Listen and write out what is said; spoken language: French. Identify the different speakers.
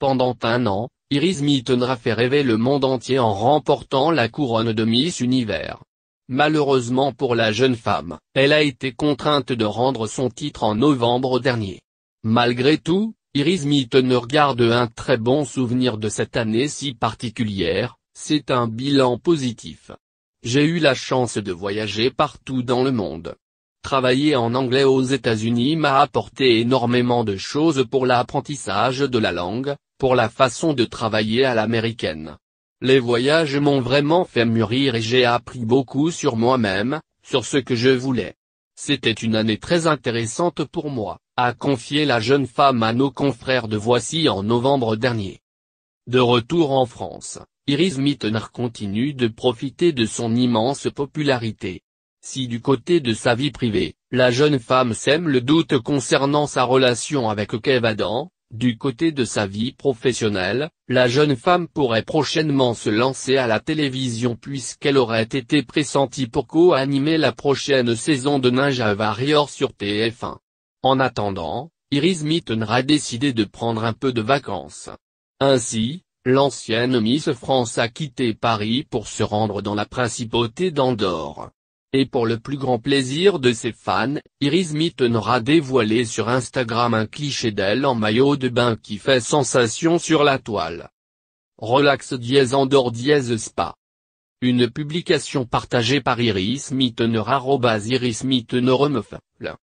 Speaker 1: Pendant un an, Iris Mitten a fait rêver le monde entier en remportant la couronne de Miss Univers. Malheureusement pour la jeune femme, elle a été contrainte de rendre son titre en novembre dernier. Malgré tout, Iris Mitten garde un très bon souvenir de cette année si particulière, c'est un bilan positif. J'ai eu la chance de voyager partout dans le monde. Travailler en anglais aux États-Unis m'a apporté énormément de choses pour l'apprentissage de la langue, pour la façon de travailler à l'américaine. Les voyages m'ont vraiment fait mûrir et j'ai appris beaucoup sur moi-même, sur ce que je voulais. C'était une année très intéressante pour moi, a confié la jeune femme à nos confrères de Voici en novembre dernier. De retour en France, Iris Mittener continue de profiter de son immense popularité. Si du côté de sa vie privée, la jeune femme sème le doute concernant sa relation avec Kev Adam, du côté de sa vie professionnelle, la jeune femme pourrait prochainement se lancer à la télévision puisqu'elle aurait été pressentie pour co-animer la prochaine saison de Ninja Warrior sur TF1. En attendant, Iris Mitten a décidé de prendre un peu de vacances. Ainsi, l'ancienne Miss France a quitté Paris pour se rendre dans la principauté d'Andorre. Et pour le plus grand plaisir de ses fans, Iris Mitten aura dévoilé sur Instagram un cliché d'elle en maillot de bain qui fait sensation sur la toile. Relax dièse endor dièse spa. Une publication partagée par Iris Mitten